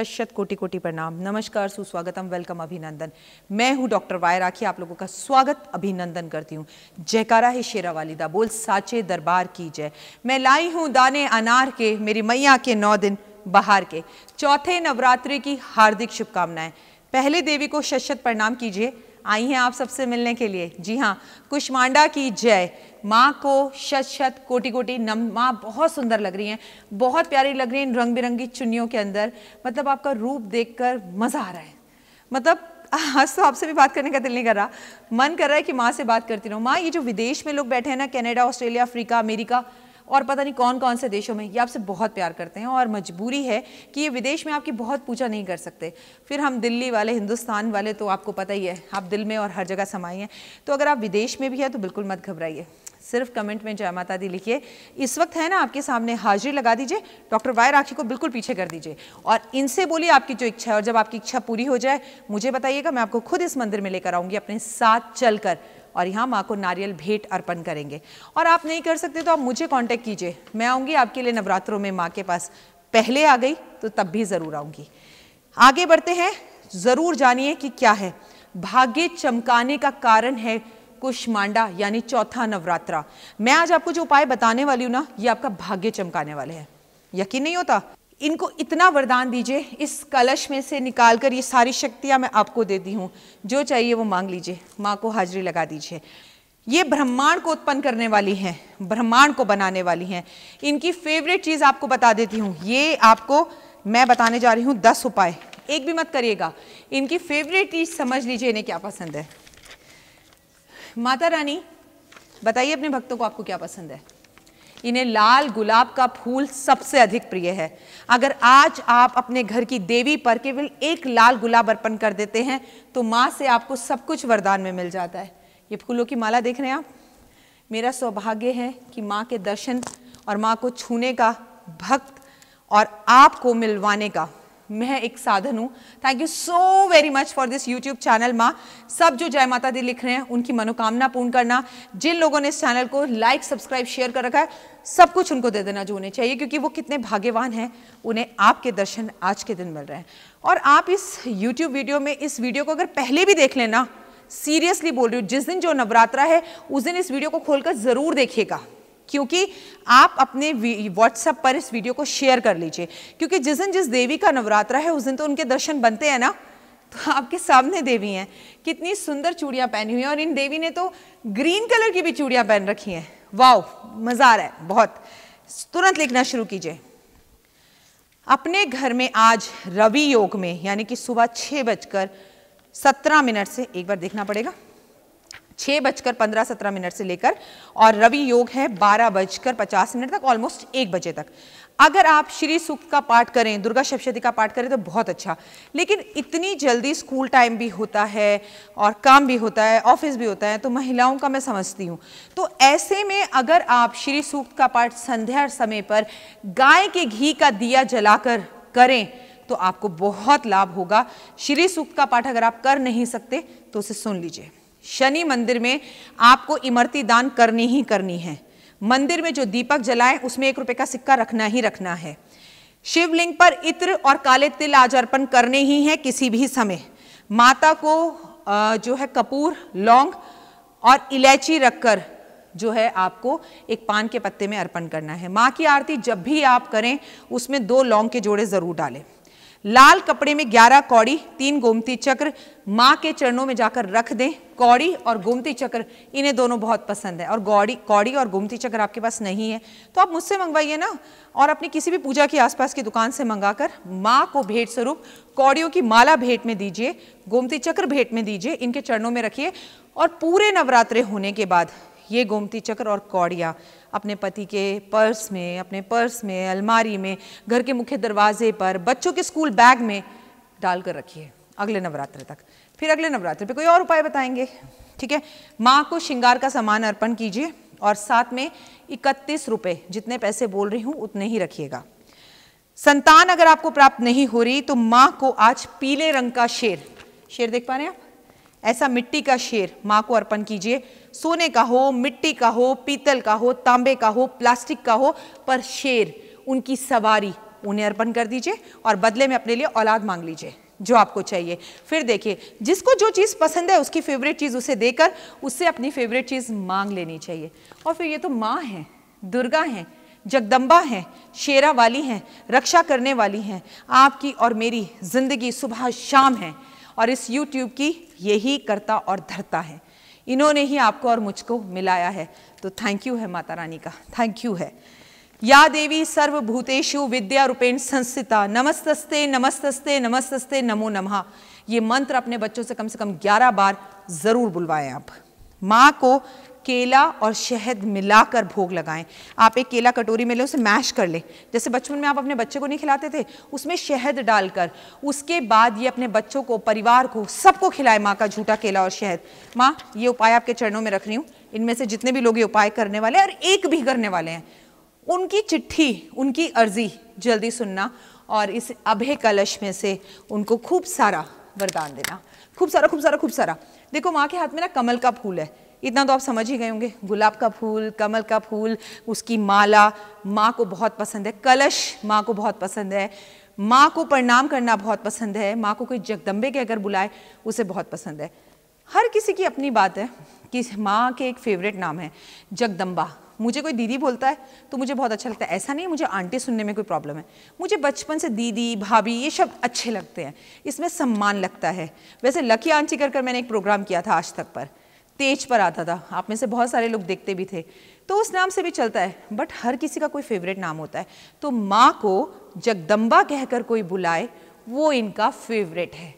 शत कोटि कोटि प्रणाम नमस्कार सुस्वागतम वेलकम अभिनंदन मैं हूं डॉक्टर वाय राखी आप लोगों का स्वागत अभिनंदन करती हूं जयकारा है शेरा वालिदा बोल साचे दरबार की जय मैं लाई हूं दाने अनार के मेरी मैया के नौ दिन बहार के चौथे नवरात्रि की हार्दिक शुभकामनाएं पहले देवी को शत शत प्रणाम कीजिए आई हैं आप सबसे मिलने के लिए जी हाँ कुष्मांडा की जय माँ को शत शत कोटि कोटि नम माँ बहुत सुंदर लग रही हैं बहुत प्यारी लग रही हैं इन रंग बिरंगी चुनियों के अंदर मतलब आपका रूप देखकर मज़ा आ रहा है मतलब आज तो आपसे भी बात करने का दिल नहीं कर रहा मन कर रहा है कि माँ से बात करती रहूँ माँ ये जो विदेश में लोग बैठे हैं ना कनाडा ऑस्ट्रेलिया अफ्रीका अमेरिका और पता नहीं कौन कौन से देशों में ये आपसे बहुत प्यार करते हैं और मजबूरी है कि ये विदेश में आपकी बहुत पूजा नहीं कर सकते फिर हम दिल्ली वाले हिंदुस्तान वाले तो आपको पता ही है आप दिल में और हर जगह समाई हैं तो अगर आप विदेश में भी है तो बिल्कुल मत घबराइए सिर्फ कमेंट में जय माता दी लिखिए इस वक्त है ना आपके सामने हाजिरी लगा दीजिए डॉक्टर वाय राखी को बिल्कुल पीछे कर दीजिए और इनसे बोलिए आपकी जो इच्छा है और जब आपकी इच्छा पूरी हो जाए मुझे बताइएगा मैं आपको खुद इस मंदिर में लेकर आऊँगी अपने साथ चलकर और यहाँ माँ को नारियल भेंट अर्पण करेंगे और आप नहीं कर सकते तो आप मुझे कांटेक्ट कीजिए मैं आऊँगी आपके लिए नवरात्रों में माँ के पास पहले आ गई तो तब भी ज़रूर आऊँगी आगे बढ़ते हैं ज़रूर जानिए कि क्या है भाग्य चमकाने का कारण है कुशमांडा यानी चौथा नवरात्रा मैं आज आपको जो उपाय बताने वाली हूँ ना ये आपका भाग्य चमकाने वाले हैं यकीन नहीं होता इनको इतना वरदान दीजिए इस कलश में से निकाल कर ये सारी शक्तियाँ मैं आपको देती हूँ जो चाहिए वो मांग लीजिए माँ को हाजिरी लगा दीजिए ये ब्रह्मांड को उत्पन्न करने वाली हैं ब्रह्मांड को बनाने वाली हैं इनकी फेवरेट चीज़ आपको बता देती हूँ ये आपको मैं बताने जा रही हूँ दस उपाय एक भी मत करिएगा इनकी फेवरेट चीज़ समझ लीजिए इन्हें क्या पसंद है माता रानी बताइए अपने भक्तों को आपको क्या पसंद है इन्हें लाल गुलाब का फूल सबसे अधिक प्रिय है अगर आज आप अपने घर की देवी पर केवल एक लाल गुलाब अर्पण कर देते हैं तो माँ से आपको सब कुछ वरदान में मिल जाता है ये फूलों की माला देख रहे हैं आप मेरा सौभाग्य है कि माँ के दर्शन और माँ को छूने का भक्त और आपको मिलवाने का मैं एक साधन हूँ thank you so very much for this YouTube channel माँ सब जो जय माता दी लिख रहे हैं उनकी मनोकामना पूर्ण करना जिन लोगों ने इस चैनल को लाइक सब्सक्राइब शेयर कर रखा है सब कुछ उनको दे देना जो उन्हें चाहिए क्योंकि वो कितने भाग्यवान हैं उन्हें आपके दर्शन आज के दिन मिल रहे हैं और आप इस YouTube वीडियो में इस वीडियो को अगर पहले भी देख लेना सीरियसली बोल रही हूँ जिस दिन जो नवरात्रा है उस दिन इस वीडियो को खोलकर ज़रूर देखिएगा क्योंकि आप अपने व्हाट्सएप पर इस वीडियो को शेयर कर लीजिए क्योंकि जिस दिन जिस देवी का नवरात्रा है उस दिन तो उनके दर्शन बनते हैं ना तो आपके सामने देवी हैं कितनी सुंदर चूड़ियाँ पहनी हुई हैं और इन देवी ने तो ग्रीन कलर की भी चूड़ियाँ पहन रखी हैं वाओ मज़ा आ रहा है बहुत तुरंत लिखना शुरू कीजिए अपने घर में आज रवि योग में यानी कि सुबह छः बजकर सत्रह मिनट से एक बार देखना पड़ेगा छः बजकर पंद्रह सत्रह मिनट से लेकर और रवि योग है बारह बजकर पचास मिनट तक ऑलमोस्ट एक बजे तक अगर आप श्री सूक्त का पाठ करें दुर्गा सप्शती का पाठ करें तो बहुत अच्छा लेकिन इतनी जल्दी स्कूल टाइम भी होता है और काम भी होता है ऑफिस भी होता है तो महिलाओं का मैं समझती हूँ तो ऐसे में अगर आप श्री सूक्त का पाठ संध्या समय पर गाय के घी का दिया जलाकर करें तो आपको बहुत लाभ होगा श्री सूक्त का पाठ अगर आप कर नहीं सकते तो उसे सुन लीजिए शनि मंदिर में आपको इमरती दान करनी ही करनी है मंदिर में जो दीपक जलाएं उसमें एक रुपए का सिक्का रखना ही रखना है शिवलिंग पर इत्र और काले तिल आज अर्पण करने ही हैं किसी भी समय माता को जो है कपूर लौंग और इलायची रखकर जो है आपको एक पान के पत्ते में अर्पण करना है माँ की आरती जब भी आप करें उसमें दो लौंग के जोड़े ज़रूर डालें लाल कपड़े में ग्यारह कौड़ी तीन गोमती चक्र माँ के चरणों में जाकर रख दें कौड़ी और गोमती चक्र इन्हें दोनों बहुत पसंद है और गौड़ी कौड़ी और गोमती चक्र आपके पास नहीं है तो आप मुझसे मंगवाइए ना और अपनी किसी भी पूजा के आसपास की दुकान से मंगाकर माँ को भेंट स्वरूप कौड़ियों की माला भेंट में दीजिए गोमती चक्र भेंट में दीजिए इनके चरणों में रखिए और पूरे नवरात्रे होने के बाद ये गोमती चक्र और कौड़िया अपने पति के पर्स में अपने पर्स में अलमारी में घर के मुख्य दरवाजे पर बच्चों के स्कूल बैग में डाल कर रखिए अगले नवरात्र तक फिर अगले नवरात्र पे कोई और उपाय बताएंगे ठीक है माँ को श्रृंगार का सामान अर्पण कीजिए और साथ में इकतीस रुपये जितने पैसे बोल रही हूँ उतने ही रखिएगा संतान अगर आपको प्राप्त नहीं हो रही तो माँ को आज पीले रंग का शेर शेर देख पा रहे हैं आप ऐसा मिट्टी का शेर माँ को अर्पण कीजिए सोने का हो मिट्टी का हो पीतल का हो तांबे का हो प्लास्टिक का हो पर शेर उनकी सवारी उन्हें अर्पण कर दीजिए और बदले में अपने लिए औलाद मांग लीजिए जो आपको चाहिए फिर देखिए जिसको जो चीज़ पसंद है उसकी फेवरेट चीज़ उसे देकर उससे अपनी फेवरेट चीज़ मांग लेनी चाहिए और फिर ये तो माँ हैं दुर्गा हैं जगदम्बा हैं शेरा वाली हैं रक्षा करने वाली हैं आपकी और मेरी ज़िंदगी सुबह शाम है और इस यूट्यूब की यही करता और धरता है इन्होंने ही आपको और मुझको मिलाया है तो थैंक यू है माता रानी का थैंक यू है या देवी सर्वभूतेषु विद्या रूपेण संस्थिता नमस्तस्ते नमस्तस्ते नमस्तस्ते नमो नमः ये मंत्र अपने बच्चों से कम से कम 11 बार ज़रूर बुलवाएं आप माँ को केला और शहद मिलाकर भोग लगाएं आप एक केला कटोरी में लें उसे मैश कर लें जैसे बचपन में आप अपने बच्चे को नहीं खिलाते थे उसमें शहद डालकर उसके बाद ये अपने बच्चों को परिवार को सबको खिलाए माँ का झूठा केला और शहद माँ ये उपाय आपके चरणों में रख रही हूँ इनमें से जितने भी लोग ये उपाय करने वाले हैं और एक भी करने वाले हैं उनकी चिट्ठी उनकी अर्जी जल्दी सुनना और इस अभय कलश में से उनको खूब सारा वरदान देना खूब सारा खूब सारा खूब सारा देखो माँ के हाथ में ना कमल का फूल है इतना तो आप समझ ही गए होंगे गुलाब का फूल कमल का फूल उसकी माला माँ को बहुत पसंद है कलश माँ को बहुत पसंद है माँ को प्रणाम करना बहुत पसंद है माँ को कोई जगदम्बे के अगर बुलाए उसे बहुत पसंद है हर किसी की अपनी बात है कि माँ के एक फेवरेट नाम है जगदम्बा मुझे कोई दीदी बोलता है तो मुझे बहुत अच्छा लगता है ऐसा नहीं मुझे आंटी सुनने में कोई प्रॉब्लम है मुझे बचपन से दीदी भाभी ये शब्द अच्छे लगते हैं इसमें सम्मान लगता है वैसे लकी आंटी कर कर मैंने एक प्रोग्राम किया था आज तक पर तेज पर आता था आप में से बहुत सारे लोग देखते भी थे तो उस नाम से भी चलता है बट हर किसी का कोई फेवरेट नाम होता है तो माँ को जगदम्बा कहकर कोई बुलाए वो इनका फेवरेट है